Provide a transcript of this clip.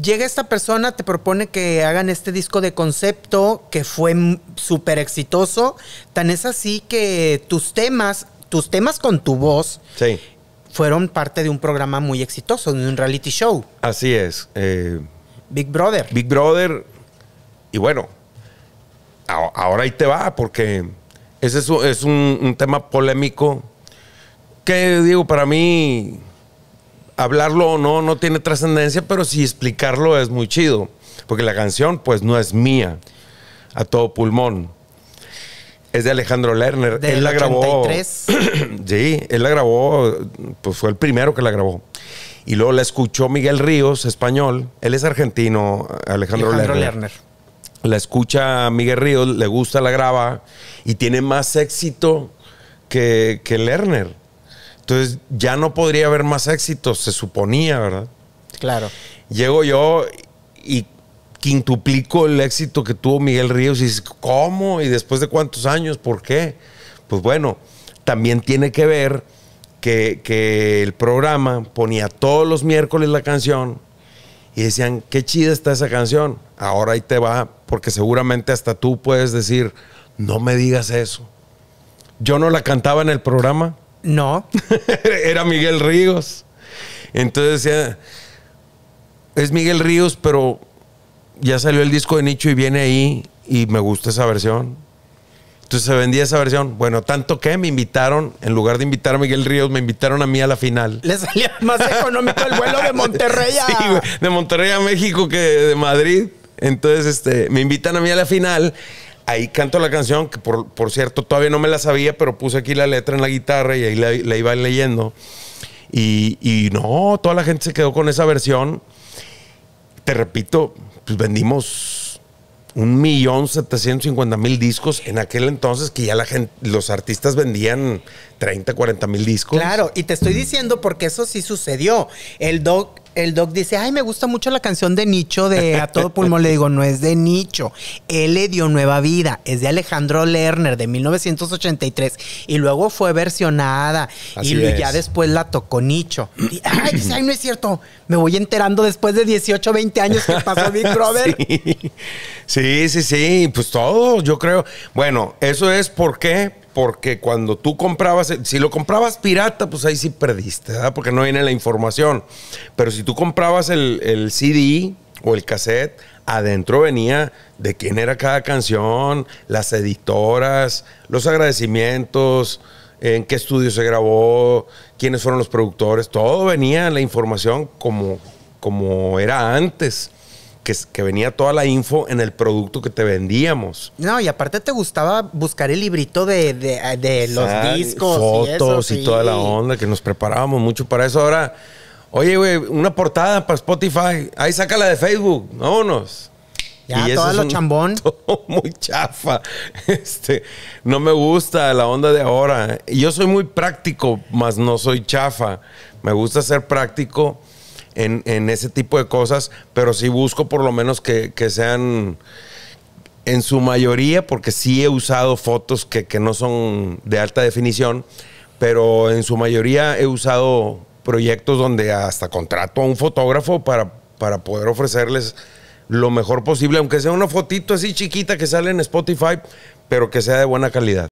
Llega esta persona, te propone que hagan este disco de concepto que fue súper exitoso. Tan es así que tus temas, tus temas con tu voz, fueron parte de un programa muy exitoso, de un reality show. Así es. Eh, Big Brother. Big Brother. Y bueno, ahora ahí te va, porque ese es, un tema polémico que, digo, para mí hablarlo o no no tiene trascendencia, pero si explicarlo es muy chido, porque la canción pues no es mía, a todo pulmón. Es de Alejandro Lerner. él la 83? grabó. sí, él la grabó, pues fue el primero que la grabó. Y luego la escuchó Miguel Ríos, español. Él es argentino, Alejandro, Alejandro Lerner. La escucha Miguel Ríos, le gusta, la graba y tiene más éxito que, que Lerner. Entonces ya no podría haber más éxitos, se suponía, ¿verdad? Claro. Llego yo y quintuplico el éxito que tuvo Miguel Ríos y dices, ¿cómo? ¿Y después de cuántos años? ¿Por qué? Pues bueno, también tiene que ver que, que el programa ponía todos los miércoles la canción y decían, qué chida está esa canción. Ahora ahí te va, porque seguramente hasta tú puedes decir, no me digas eso. Yo no la cantaba en el programa, no. Era Miguel Ríos. Entonces decía, es Miguel Ríos, pero ya salió el disco de Nicho y viene ahí y me gusta esa versión. Entonces se vendía esa versión. Bueno, tanto que me invitaron, en lugar de invitar a Miguel Ríos, me invitaron a mí a la final. Le salía más económico el vuelo de Monterrey a... de Monterrey a México que de Madrid. Entonces, este, me invitan a mí a la final ahí canto la canción, que por, cierto todavía no me la sabía, pero puse aquí la letra en la guitarra y ahí la, iba leyendo. Y, no, toda la gente se quedó con esa versión. Te repito, pues vendimos un millón setecientos cincuenta mil discos en aquel entonces que ya la gente, los artistas vendían 30, 40 mil discos. Claro, y te estoy diciendo porque eso sí sucedió. El Doc el doc dice, ay, me gusta mucho la canción de Nicho de A Todo Pulmón. Le digo, no es de Nicho. Él le dio nueva vida. Es de Alejandro Lerner de 1983. Y luego fue versionada. y ya después la tocó Nicho. ay, no es cierto. Me voy enterando después de 18, 20 años que pasó Big Brother. Sí. sí, sí, sí. Pues todo, yo creo. Bueno, eso es porque porque cuando tú comprabas, si lo comprabas pirata, pues ahí sí perdiste, Porque no viene la información. Pero si tú comprabas el, CD o el cassette, adentro venía de quién era cada canción, las editoras, los agradecimientos, en qué estudio se grabó, quiénes fueron los productores, todo venía la información como, como era antes que, venía toda la info en el producto que te vendíamos. No, y aparte te gustaba buscar el librito de, los discos. Fotos y, toda la onda, que nos preparábamos mucho para eso. Ahora, oye, güey, una portada para Spotify, ahí sácala de Facebook, vámonos. Ya, todo lo chambón. muy chafa. Este, no me gusta la onda de ahora. Yo soy muy práctico, mas no soy chafa. Me gusta ser práctico en, ese tipo de cosas, pero sí busco por lo menos que, sean en su mayoría, porque sí he usado fotos que, no son de alta definición, pero en su mayoría he usado proyectos donde hasta contrato a un fotógrafo para, para poder ofrecerles lo mejor posible, aunque sea una fotito así chiquita que sale en Spotify, pero que sea de buena calidad.